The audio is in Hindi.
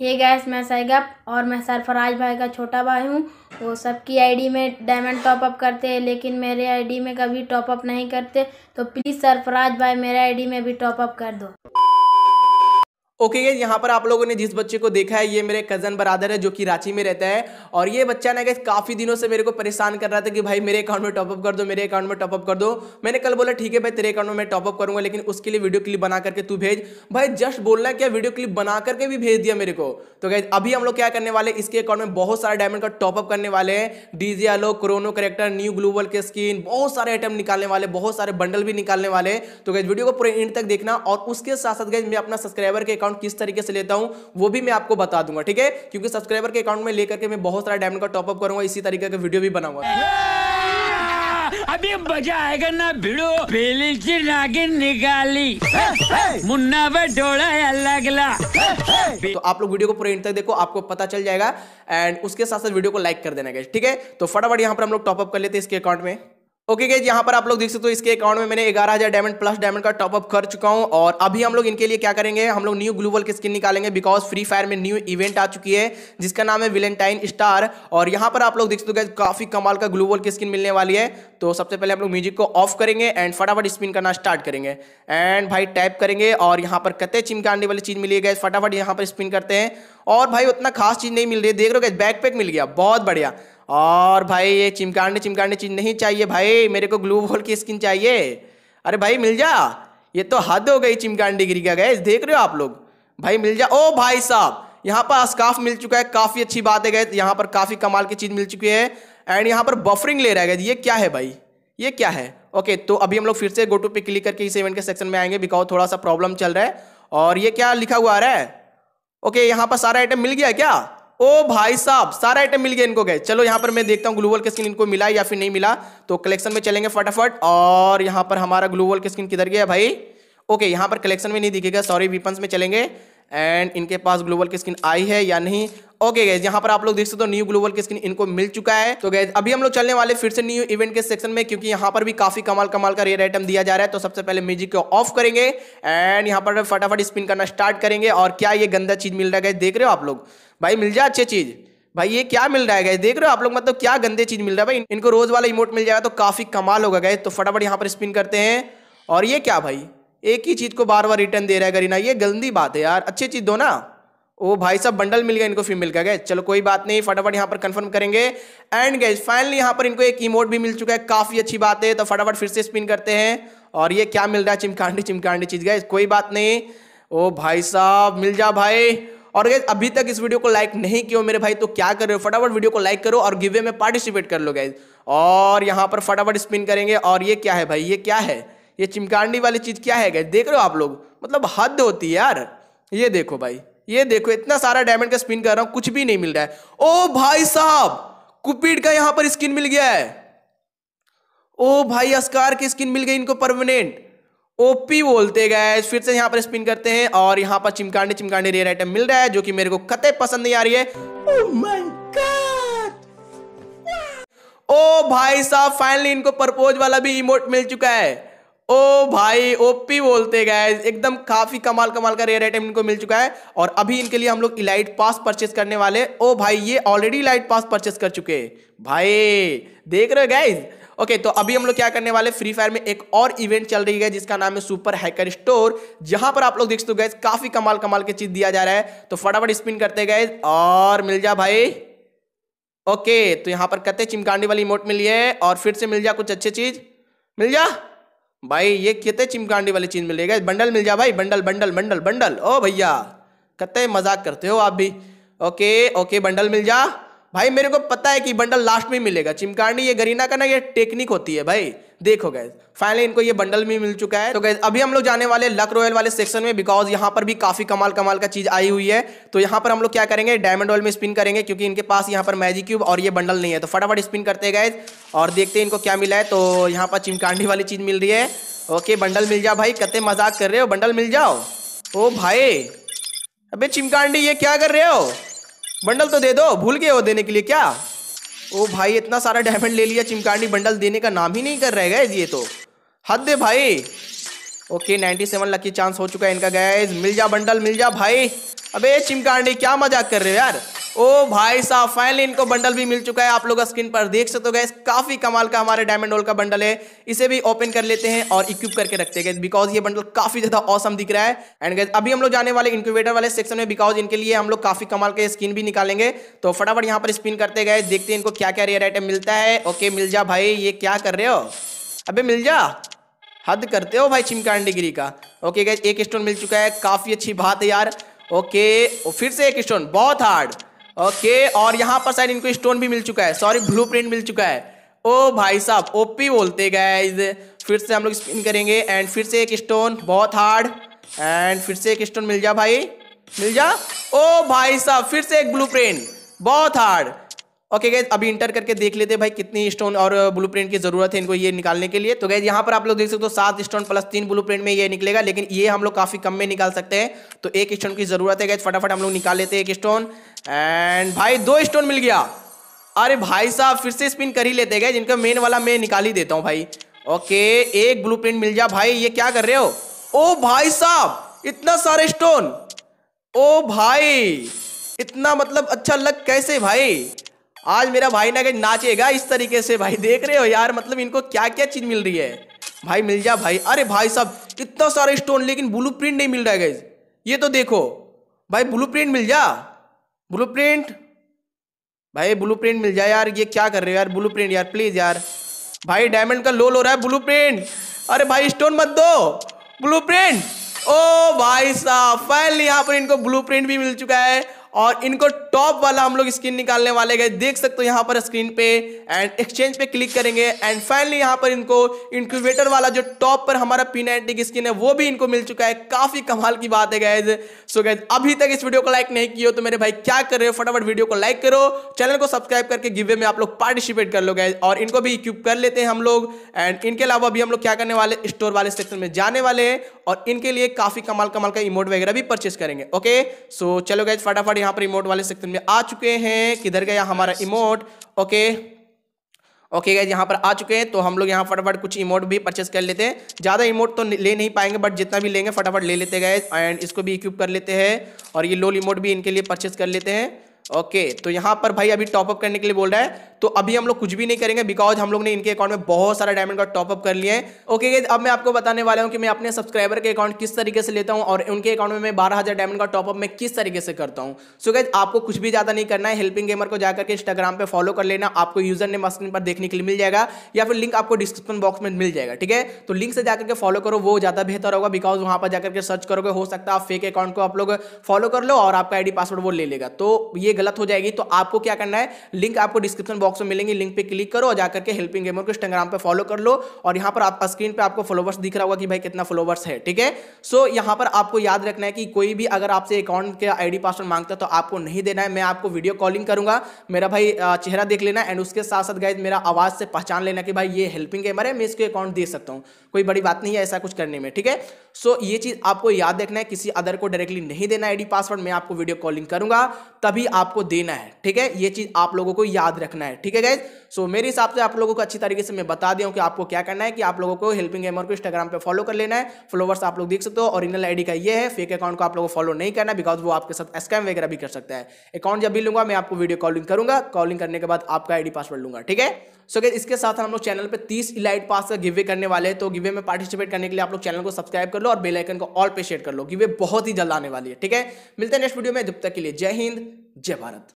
हे गैस मैं सैगप और मैं सरफराज भाई का छोटा भाई हूँ वो सबकी आईडी में डायमंड टॉपअप करते हैं लेकिन मेरे आईडी में कभी टॉपअप नहीं करते तो प्लीज़ सरफराज भाई मेरे आईडी में भी टॉपअप कर दो ओके okay, यहाँ पर आप लोगों ने जिस बच्चे को देखा है ये मेरे कज़न बरादर है जो कि रांची में रहता है और ये बच्चा ना गैस काफ़ी दिनों से मेरे को परेशान कर रहा था कि भाई मेरे अकाउंट में टॉपअप कर दो मेरे अकाउंट में टॉपअप कर दो मैंने कल बोला ठीक है भाई तेरे अकाउंट में टॉपअप करूंगा लेकिन उसके लिए वीडियो क्लिप बना करके तू भेज भाई जस्ट बोलना क्या वीडियो क्लिप बना करके भी भेज दिया मेरे को तो गैस अभी हम लोग क्या करने वाले इसके अकाउंट में बहुत सारे डायमंड का टॉपअप करने वाले हैं DJ Alok chrono character new global के स्किन बहुत सारे आइटम निकालने वाले बहुत सारे बंडल भी निकालने वाले तो गैस वीडियो को पूरे एंड तक देखना और उसके साथ साथ गए मैं अपना सब्सक्राइबर के अकाउंट अकाउंट किस तरीके से लेता हूं वो भी मैं आपको बता दूंगा ठीक है क्योंकि सब्सक्राइबर के अकाउंट में लेकर के मैं बहुत सारा डायमंड का टॉपअप करूंगा इसी तरीके का वीडियो भी बनाऊंगा अभी मजा आएगा ना भिड़ो बेली की नागिन निकाली मुन्ना पर पे डोला अलग तो आप लोग वीडियो को पूरे एंड तक देखो आपको पता चल जाएगा एंड उसके साथ साथ वीडियो को लाइक कर देना ठीक है तो फटाफट यहाँ पर हम लोग टॉपअप कर लेते हैं इसके अकाउंट में ओके okay, यहाँ पर आप लोग देख सकते हो तो इसके अकाउंट में मैंने ग्यारह हज़ार डायमंड प्लस डायमंड का टॉपअप कर चुका हूँ और अभी हम लोग इनके लिए क्या करेंगे हम लोग न्यू ग्लूबल की स्किन निकालेंगे बिकॉज फ्री फायर में न्यू इवेंट आ चुकी है जिसका नाम है विलेंटाइन स्टार और यहाँ पर आप लोग देख सकते हो तो काफ़ी कमाल का ग्लूबल की स्किन मिलने वाली है तो सबसे पहले हम लोग म्यूजिक को ऑफ करेंगे एंड फटाफट स्पिन करना स्टार्ट करेंगे एंड भाई टाइप करेंगे और यहाँ पर कते चिमकाने वाली चीज़ मिली है फटाफट यहाँ पर स्पिन करते हैं और भाई उतना खास चीज़ नहीं मिल रही है देख रहे हो गैस बैकपैक मिल गया बहुत बढ़िया और भाई ये चिमकाने चिमकाने चीज़ नहीं चाहिए भाई मेरे को ग्लू वॉल की स्किन चाहिए अरे भाई मिल जा ये तो हद हो गई चिमकांडी गिरी का गए देख रहे हो आप लोग भाई मिल जा ओ भाई साहब यहाँ पर स्काफ मिल चुका है काफ़ी अच्छी बात है गए यहाँ पर काफ़ी कमाल की चीज़ मिल चुकी है एंड यहाँ पर बफरिंग ले रहा है ये क्या है भाई ये क्या है ओके तो अभी हम लोग फिर से गोटू पे क्लिक करके इस इवेंट के सेक्शन में आएंगे बिकॉज थोड़ा सा प्रॉब्लम चल रहा है और ये क्या लिखा हुआ आ रहा है ओके यहाँ पर सारा आइटम मिल गया क्या ओ भाई साहब सारा आइटम मिल गया इनको गए चलो यहाँ पर मैं देखता हूँ ग्लूवल के स्किन इनको मिला या फिर नहीं मिला तो कलेक्शन में चलेंगे फटाफट और यहाँ पर हमारा ग्लूवल के स्किन किधर गया भाई ओके यहां पर कलेक्शन में नहीं दिखेगा सॉरी वीपन्स में चलेंगे एंड इनके पास ग्लोबल की स्किन आई है या नहीं ओके गैस यहाँ पर आप लोग देख सकते हो तो न्यू ग्लोबल की स्किन इनको मिल चुका है तो गैस अभी हम लोग चलने वाले फिर से न्यू इवेंट के सेक्शन में क्योंकि यहाँ पर भी काफी कमाल कमाल का रेयर आइटम दिया जा रहा है तो सबसे पहले म्यूजिक को ऑफ करेंगे एंड यहाँ पर फटाफट स्पिन करना स्टार्ट करेंगे और क्या ये गंदा चीज मिल रहा है देख रहे हो आप लोग भाई मिल जाए अच्छी चीज़ भाई ये क्या मिल रहा है गए देख रहे हो आप लोग मतलब क्या गंदे चीज़ मिल रहा है भाई इनको रोज़ वाला इमोट मिल जाएगा तो काफ़ी कमाल होगा गए तो फटाफट यहाँ पर स्पिन करते हैं और ये क्या भाई एक ही चीज़ को बार बार रिटर्न दे रहा है गरीना ये गंदी बात है यार अच्छी चीज़ दो ना ओ भाई साहब बंडल मिल गया इनको मिल गया गए चलो कोई बात नहीं फटाफट यहाँ पर कंफर्म करेंगे एंड गए फाइनली यहाँ पर इनको एक इमोट भी मिल चुका है काफ़ी अच्छी बात है तो फटाफट फिर से स्पिन करते हैं और ये क्या मिल रहा है चिमकांडी चिमकांडी चीज़ गए कोई बात नहीं ओ भाई साहब मिल जा भाई और गैस अभी तक इस वीडियो को लाइक नहीं किया मेरे भाई तो क्या कर रहे हो फटाफट वीडियो को लाइक करो और गिवे में पार्टिसिपेट कर लो गैस और यहाँ पर फटाफट स्पिन करेंगे और ये क्या है भाई ये क्या है ये चिमकांडी वाली चीज़ क्या है गैस देख रहे हो आप लोग मतलब हद होती है यार ये देखो भाई ये देखो इतना सारा डायमंड का स्पिन कर रहा हूँ कुछ भी नहीं मिल रहा है ओ भाई साहब कुपीड का यहाँ पर स्किन मिल गया है ओ भाई अस्कार की स्किन मिल गई इनको परमानेंट ओपी बोलते गए फिर से यहाँ पर स्पिन करते हैं और यहाँ पर चिमकांडे चिमकांडे रेयर आइटम मिल रहा है जो कि मेरे को कते पसंद नहीं आ रही है oh ओ भाई साहब फाइनली इनको प्रपोज वाला भी इमोट मिल चुका है ओ भाई ओपी बोलते गए एकदम काफी कमाल कमाल का रेयर आइटम इनको मिल चुका है और अभी इनके लिए हम लोग इलाइट पास परचेस करने वाले ओ भाई ये ऑलरेडी इलाइट पास परचेस कर चुके भाई देख रहे हो गाइज ओके okay, तो अभी हम लोग क्या करने वाले फ्री फायर में एक और इवेंट चल रही है जिसका नाम है सुपर हैकर स्टोर जहां पर आप लोग देख सकते हो गए काफी कमाल कमाल के चीज दिया जा रहा है तो फटाफट स्पिन करते गए और मिल जा भाई ओके okay, तो यहां पर कते चिमकांडी वाली इमोट मिली है और फिर से मिल जा कुछ अच्छी चीज मिल जा भाई ये कहते चिमकांडी वाली चीज़ मिलेगा बंडल मिल जा भाई बंडल बंडल बंडल बंडल ओ भैया कहते मजाक करते हो आप भी ओके ओके बंडल मिल जा भाई मेरे को पता है कि बंडल लास्ट में मिलेगा चिमकांडी ये गरीना का ना ये टेक्निक होती है भाई देखो गैस फाइनली इनको ये बंडल भी मिल चुका है तो गैस अभी हम लोग जाने वाले लक रॉयल वाले सेक्शन में बिकॉज यहाँ पर भी काफी कमाल कमाल का चीज आई हुई है तो यहाँ पर हम लोग क्या करेंगे डायमंड रॉयल में स्पिन करेंगे क्योंकि इनके पास यहाँ पर मैजिक क्यूब और ये बंडल नहीं है तो फटाफट स्पिन करते गए और देखते हैं इनको क्या मिला है तो यहाँ पर चिमकांडी वाली चीज मिल रही है ओके बंडल मिल जाओ भाई कते मजाक कर रहे हो बंडल मिल जाओ ओ भाई अबे चिमकांडी ये क्या कर रहे हो बंडल तो दे दो भूल गए हो देने के लिए क्या ओ भाई इतना सारा डायमंड ले लिया चिमकांडी बंडल देने का नाम ही नहीं कर रहे गए ये तो हद दे भाई okay ninety seven lucky chance हो चुका है इनका गैज मिल जा बंडल मिल जा भाई अबे चिमकांडी क्या मजाक कर रहे हो यार ओ भाई साहब फाइनली इनको बंडल भी मिल चुका है आप लोग स्क्रीन पर देख सकते हो गए काफी कमाल का हमारे डायमंड होल का बंडल है इसे भी ओपन कर लेते हैं और इक्विप करके रखते हैं बिकॉज ये बंडल काफी ज्यादा औसम दिख रहा है एंड गैस अभी हम लोग जाने वाले इंक्यूबेटर वाले सेक्शन में बिकॉज इनके लिए हम लोग काफी कमाल के स्किन भी निकालेंगे तो फटाफट यहाँ पर स्पिन करते गए देखते हैं इनको क्या क्या रेयर आइटम मिलता है ओके मिल जा भाई ये क्या कर रहे हो अभी मिल जा हद करते हो भाई डिग्री का ओके गैस एक स्टोन मिल चुका है काफी अच्छी बात है यार ओके फिर से एक स्टोन बहुत हार्ड ओके और यहाँ पर शायद इनको स्टोन भी मिल चुका है सॉरी ब्लू मिल चुका है ओ भाई साहब ओपी बोलते गए फिर से हम लोग स्पिन करेंगे एंड फिर से एक स्टोन बहुत हार्ड एंड फिर से एक स्टोन मिल जा भाई मिल जा ओ भाई साहब फिर से एक ब्लू बहुत हार्ड ओके गैज अभी इंटर करके देख लेते भाई कितनी स्टोन और ब्लू की जरूरत है इनको ये निकालने के लिए तो गैज यहाँ पर आप लोग देख सकते हो सात स्टोन प्लस तीन ब्लू में ये निकलेगा लेकिन ये हम लोग काफी कम में निकाल सकते हैं तो एक स्टोन की जरूरत है गैज फटाफट हम लोग निकाल लेते हैं एक स्टोन एंड भाई दो स्टोन मिल गया अरे भाई साहब फिर से स्पिन कर ही लेते गए जिनका मेन वाला मैं निकाल ही देता हूँ भाई ओके एक ब्लू मिल जा भाई ये क्या कर रहे हो ओ भाई साहब इतना सारे स्टोन ओ भाई इतना मतलब अच्छा लग कैसे भाई आज मेरा भाई ना कहीं नाचेगा इस तरीके से भाई देख रहे हो यार मतलब इनको क्या क्या चीज़ मिल रही है भाई मिल जा भाई अरे भाई साहब इतना सारा स्टोन लेकिन ब्लू प्रिंट नहीं मिल रहा है गाइज ये तो देखो भाई ब्लू प्रिंट मिल जा ब्लू प्रिंट भाई ब्लू प्रिंट मिल जाए यार ये क्या कर रहे हो यार ब्लू प्रिंट यार प्लीज़ यार भाई डायमंड का लोल हो रहा है ब्लू प्रिंट अरे भाई स्टोन मत दो ब्लू प्रिंट ओ भाई साहब फाइनली यहाँ पर इनको ब्लू प्रिंट भी मिल चुका है और इनको टॉप वाला हम लोग स्क्रीन निकालने वाले गए देख सकते हो यहाँ पर स्क्रीन पे एंड एक्सचेंज पे क्लिक करेंगे एंड फाइनली यहाँ पर इनको इंक्यूबेटर वाला जो टॉप पर हमारा पी नाइनटी की है वो भी इनको मिल चुका है काफी कमाल की बात है गैज सो गैज अभी तक इस वीडियो को लाइक नहीं किया तो मेरे भाई क्या कर रहे हो फटाफट वीडियो को लाइक करो चैनल को सब्सक्राइब करके गिवे में आप लोग पार्टिसिपेट कर लो गैज और इनको भी इक्यूब कर लेते हैं हम लोग एंड इनके अलावा अभी हम लोग क्या करने वाले स्टोर वाले सेक्शन में जाने वाले हैं और इनके लिए काफी कमाल कमाल का इमोट वगैरह भी परचेस करेंगे ओके सो चलो गैज फटाफट हमारे यहाँ पर इमोट वाले सेक्शन में आ चुके हैं किधर गया हमारा इमोट ओके ओके गैज यहाँ पर आ चुके हैं तो हम लोग यहाँ फटाफट कुछ इमोट भी परचेस कर लेते हैं ज़्यादा इमोट तो ले नहीं पाएंगे बट जितना भी लेंगे फटाफट ले लेते गए एंड इसको भी इक्विप कर लेते हैं और ये लोल इमोट भी इनके लिए परचेस कर लेते हैं ओके तो यहां पर भाई अभी टॉपअप करने के लिए बोल रहा है तो अभी हम लोग कुछ भी नहीं करेंगे बिकॉज हम लोग ने इनके अकाउंट में बहुत सारा डायमंड का टॉपअप कर लिए हैं ओके अब मैं आपको बताने वाला हूं कि मैं अपने सब्सक्राइबर के अकाउंट किस तरीके से लेता हूँ और उनके अकाउंट में मैं बारह हज़ार डायमंड का टॉपअप मैं किस तरीके से करता हूं सो गैज आपको कुछ भी ज़्यादा नहीं करना है हेल्पिंग गेमर को जाकर के इंस्टाग्राम पर फॉलो कर लेना आपको यूजर नेम स्क्रीन पर देखने के लिए मिल जाएगा या फिर लिंक आपको डिस्क्रिप्शन बॉक्स में मिल जाएगा ठीक है तो लिंक से जाकर के फॉलो करो वो ज़्यादा बेहतर होगा बिकॉज वहां पर जाकर के सर्च करोगे हो सकता है आप फेक अकाउंट को आप लोग फॉलो कर लो और आपका आईडी पासवर्ड वो ले लेगा तो ये गलत हो जाएगी तो आपको क्या करना है लिंक आपको डिस्क्रिप्शन बॉक्स में मिलेंगे लिंक पे क्लिक करो और जाकर के हेल्पिंग गेमर को इंस्टाग्राम पे फॉलो कर लो और यहाँ पर आप स्क्रीन पे आपको फॉलोवर्स दिख रहा होगा कि भाई कितना फॉलोवर्स है ठीक है सो यहाँ पर आपको याद रखना है कि कोई भी अगर आपसे अकाउंट के आईडी पासवर्ड मांगता है तो आपको नहीं देना है मैं आपको वीडियो कॉलिंग करूंगा मेरा भाई चेहरा देख लेना एंड उसके साथ साथ गाइज मेरा आवाज़ से पहचान लेना कि भाई ये हेल्पिंग गेमर है मैं इसको अकाउंट दे सकता हूँ कोई बड़ी बात नहीं है ऐसा कुछ करने में ठीक है सो ये चीज़ आपको याद रखना है किसी अदर को डायरेक्टली नहीं देना आईडी पासवर्ड मैं आपको वीडियो कॉलिंग करूंगा तभी आपको देना है ठीक है ये चीज़ आप लोगों को याद रखना है ठीक है गाइज सो मेरे हिसाब से आप लोगों को अच्छी तरीके से मैं बता दिया हूँ कि आपको क्या करना है कि आप लोगों को हेल्पिंग एमर को इंस्टाग्राम पे फॉलो कर लेना है फॉलोवर्स आप लोग देख सकते हो ओरिजिनल आईडी का ये है फेक अकाउंट को आप लोगों को फॉलो नहीं करना बिकॉज वो आपके साथ स्कैम वगैरह भी कर सकता है अकाउंट जब भी लूंगा मैं आपको वीडियो कॉलिंग करूंगा कॉलिंग करने के बाद आपका आई पासवर्ड लूंगा ठीक है सो so, इसके साथ हम लोग चैनल पे 30 इलाइट पास का गिवे करने वाले हैं तो गिवे में पार्टिसिपेट करने के लिए आप लोग चैनल को सब्सक्राइब कर लो और बेल आइकन को ऑल पे शेयर कर लो गिवे बहुत ही जल्द आने वाली है ठीक है मिलते हैं नेक्स्ट वीडियो में जब तक के लिए जय हिंद जय भारत